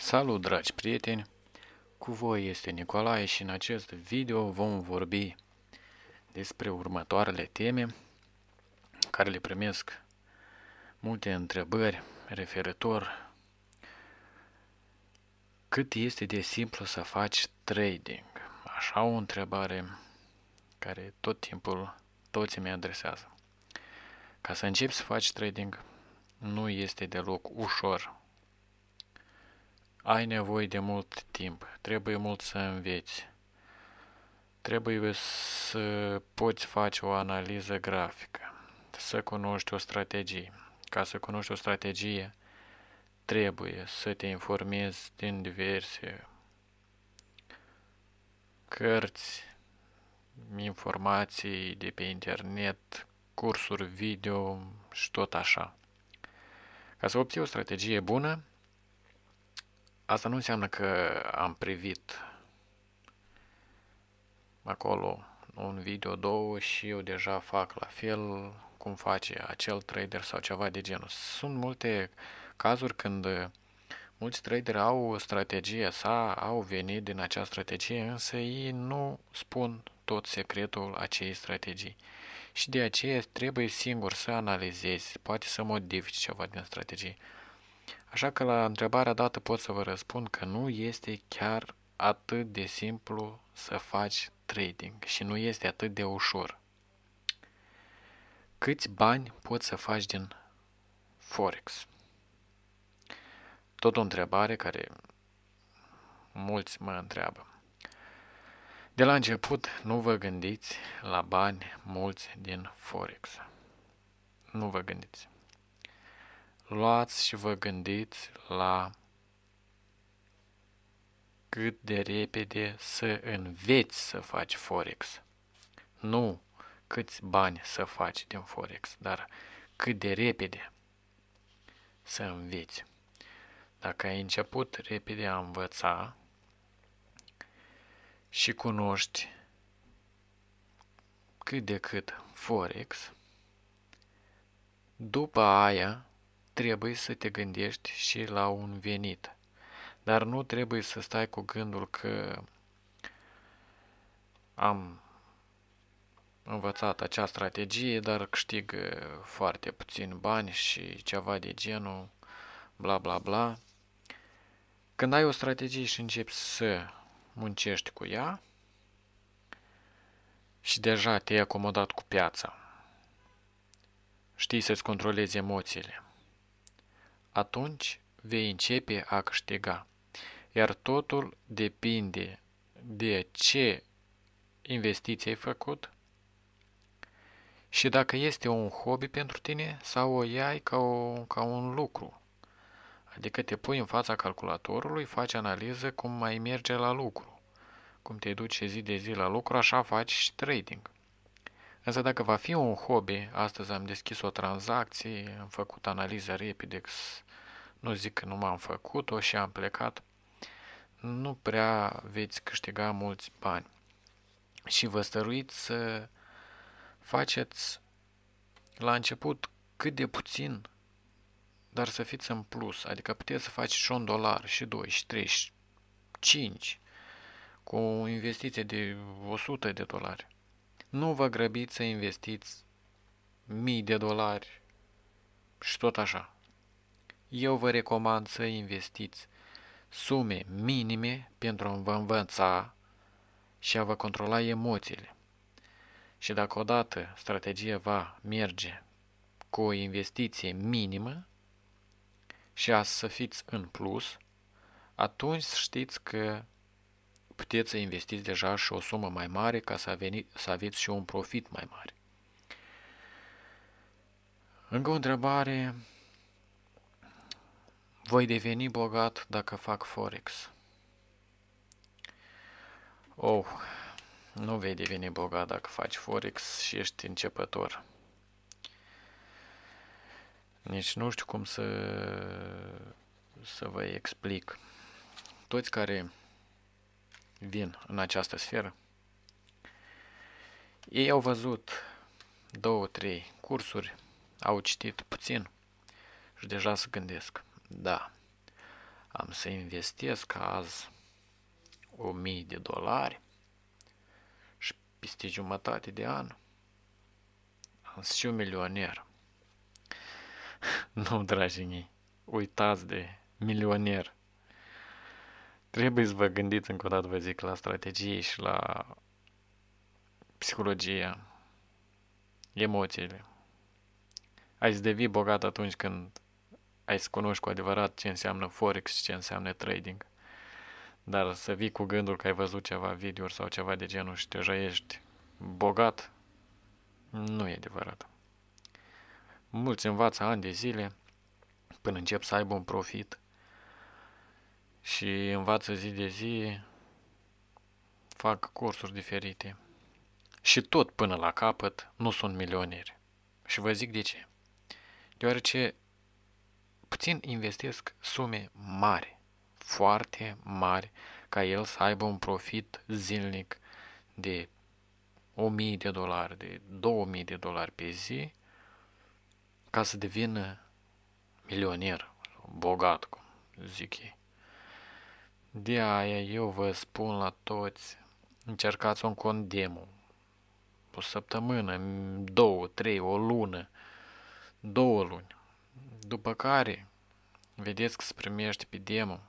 Salut dragi prieteni, cu voi este Nicolae și în acest video vom vorbi despre următoarele teme care le primesc multe întrebări referitor cât este de simplu să faci trading. Așa o întrebare care tot timpul toți mi adresează. Ca să începi să faci trading nu este deloc ușor ai nevoie de mult timp, trebuie mult să înveți. Trebuie să poți face o analiză grafică, să cunoști o strategie. Ca să cunoști o strategie, trebuie să te informezi din diverse cărți, informații de pe internet, cursuri video și tot așa. Ca să obții o strategie bună, Asta nu înseamnă că am privit acolo un video, două și eu deja fac la fel cum face acel trader sau ceva de genul. Sunt multe cazuri când mulți traderi au o strategie sa, au venit din acea strategie, însă ei nu spun tot secretul acei strategii. Și de aceea trebuie singur să analizezi, poate să modifici ceva din strategie. Așa că la întrebarea dată pot să vă răspund că nu este chiar atât de simplu să faci trading și nu este atât de ușor. Câți bani poți să faci din Forex? Tot o întrebare care mulți mă întreabă. De la început, nu vă gândiți la bani mulți din Forex. Nu vă gândiți luați și vă gândiți la cât de repede să înveți să faci Forex. Nu câți bani să faci din Forex, dar cât de repede să înveți. Dacă ai început repede a învăța și cunoști cât de cât Forex, după aia trebuie să te gândești și la un venit. Dar nu trebuie să stai cu gândul că am învățat acea strategie, dar câștig foarte puțin bani și ceva de genul, bla bla bla. Când ai o strategie și începi să muncești cu ea și deja te-ai acomodat cu piața, știi să-ți controlezi emoțiile atunci vei începe a câștiga. Iar totul depinde de ce investiții ai făcut și dacă este un hobby pentru tine sau o iai ca, o, ca un lucru. Adică te pui în fața calculatorului, faci analiză cum mai merge la lucru. Cum te duci zi de zi la lucru, așa faci și trading. Însă dacă va fi un hobby, astăzi am deschis o tranzacție, am făcut analiză repede, nu zic că nu m-am făcut-o și am plecat, nu prea veți câștiga mulți bani. Și vă stăruiți să faceți la început cât de puțin, dar să fiți în plus. Adică puteți să faceți și un dolar, și 2, și 3, și 5, cu o investiție de 100 de dolari. Nu vă grăbiți să investiți mii de dolari și tot așa eu vă recomand să investiți sume minime pentru a vă învăța și a vă controla emoțiile. Și dacă odată strategia va merge cu o investiție minimă și a să fiți în plus, atunci știți că puteți să investiți deja și o sumă mai mare ca să, aveni, să aveți și un profit mai mare. Încă o întrebare voi deveni bogat dacă fac Forex. Oh, nu vei deveni bogat dacă faci Forex și ești începător. Nici nu știu cum să, să vă explic. Toți care vin în această sferă, ei au văzut două, trei cursuri, au citit puțin și deja se gândesc. Da. Am să investesc azi 1000 de dolari și peste jumătate de an am și un milioner. nu, dragii mei, uitați de milioner. Trebuie să vă gândiți încă o dată, vă zic, la strategie și la psihologia, emoțiile. Ai să devii bogat atunci când ai să cunoști cu adevărat ce înseamnă Forex și ce înseamnă trading. Dar să vii cu gândul că ai văzut ceva video sau ceva de genul și deja ești bogat, nu e adevărat. Mulți învață ani de zile până încep să aibă un profit și învață zi de zi, fac cursuri diferite și tot până la capăt nu sunt milioneri. Și vă zic de ce. Deoarece puțin investesc sume mari, foarte mari, ca el să aibă un profit zilnic de 1000 de dolari, de 2000 de dolari pe zi, ca să devină milioner, bogat, cum zic ei. De aia eu vă spun la toți, încercați un cont demo, o săptămână, două, trei, o lună, două luni. După care, vedeți că se primește pe demo,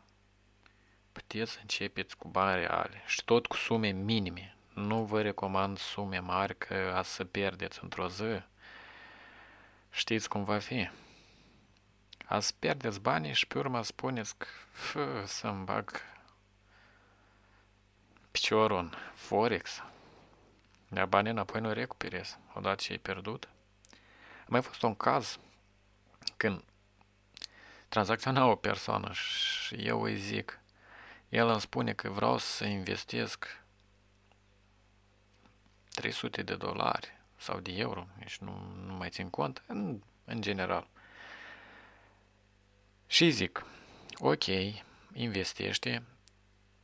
puteți să începeți cu bani reale și tot cu sume minime. Nu vă recomand sume mari că a să pierdeți într-o zi. Știți cum va fi. să pierdeți banii și pe urmă spuneți că să-mi bag piciorul în Forex. Iar banii înapoi nu recuperez odată ce ai pierdut. A mai fost un caz când tranzacționa o persoană și eu îi zic, el îmi spune că vreau să investesc 300 de dolari sau de euro, deci nu, nu mai țin cont, în, în general. Și zic, ok, investește,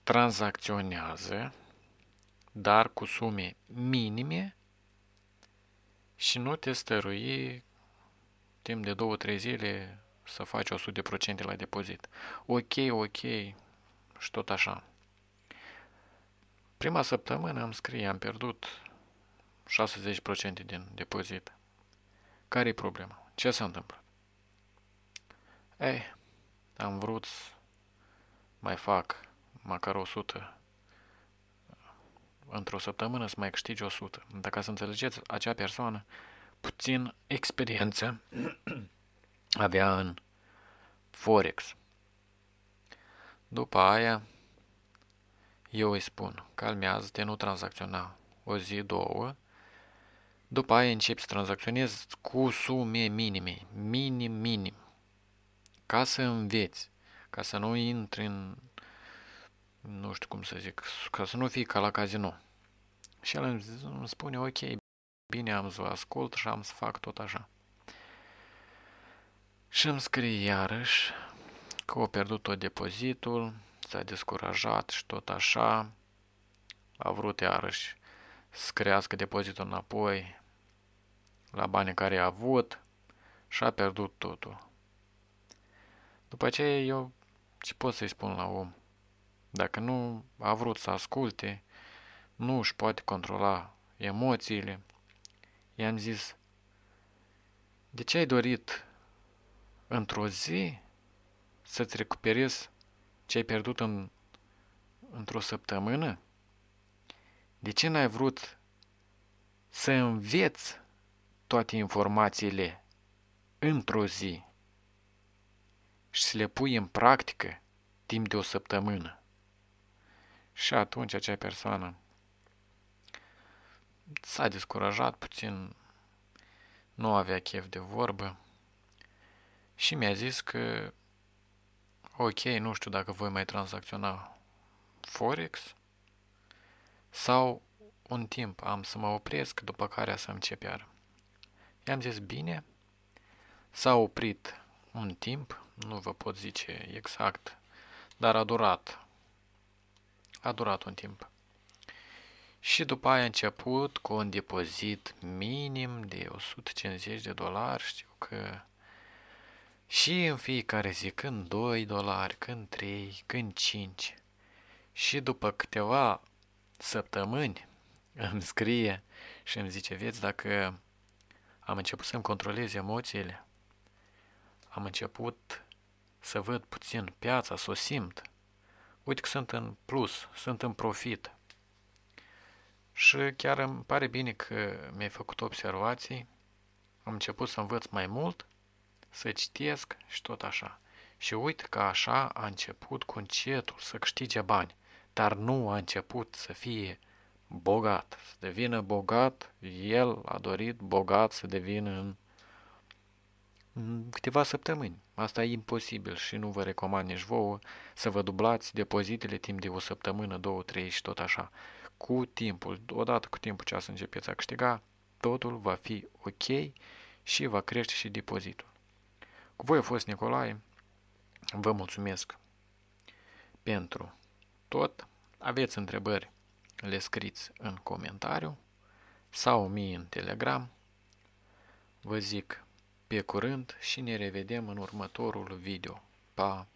tranzacționează, dar cu sume minime și nu te stărui timp de 2-3 zile să faci 100% la depozit. Ok, ok și tot așa. Prima săptămână am scris, am pierdut 60% din depozit. Care e problema? Ce s-a întâmplat? Ei, eh, am vrut să mai fac măcar 100 într-o săptămână să mai câștigi 100. Dacă să înțelegeți, acea persoană puțin experiență avea în Forex. După aia, eu îi spun, calmează-te, nu tranzacționa o zi, două, după aia începi să tranzacționezi cu sume minime, minim, minim, ca să înveți, ca să nu intri în, nu știu cum să zic, ca să nu fii ca la casino. Și el îmi spune, ok, Bine am să o ascult și am să fac tot așa. Și îmi scrie iarăși că a pierdut tot depozitul, s-a descurajat și tot așa. A vrut iarăși să crească depozitul înapoi la banii care a avut și a pierdut totul. După ce eu ce pot să-i spun la om? Dacă nu a vrut să asculte, nu își poate controla emoțiile, i-am zis, de ce ai dorit într-o zi să-ți recuperezi ce ai pierdut în, într-o săptămână? De ce n-ai vrut să înveți toate informațiile într-o zi și să le pui în practică timp de o săptămână? Și atunci acea persoană s-a descurajat puțin, nu avea chef de vorbă și mi-a zis că ok, nu știu dacă voi mai tranzacționa Forex sau un timp am să mă opresc, după care să încep iar. I-am zis bine, s-a oprit un timp, nu vă pot zice exact, dar a durat. A durat un timp și după aia a început cu un depozit minim de 150 de dolari, știu că și în fiecare zi, când 2 dolari, când 3, când 5 și după câteva săptămâni îmi scrie și îmi zice, vezi, dacă am început să-mi controlez emoțiile, am început să văd puțin piața, să o simt. Uite că sunt în plus, sunt în profit. Și chiar îmi pare bine că mi-ai făcut observații, am început să învăț mai mult, să citesc și tot așa. Și uit că așa a început cu încetul să câștige bani, dar nu a început să fie bogat, să devină bogat, el a dorit bogat să devină în, câteva săptămâni. Asta e imposibil și nu vă recomand nici vouă să vă dublați depozitele timp de o săptămână, două, trei și tot așa cu timpul, odată cu timpul ce să începeți a câștiga, totul va fi ok și va crește și depozitul. Cu voi a fost Nicolae, vă mulțumesc pentru tot. Aveți întrebări, le scriți în comentariu sau mie în Telegram. Vă zic pe curând și ne revedem în următorul video. Pa!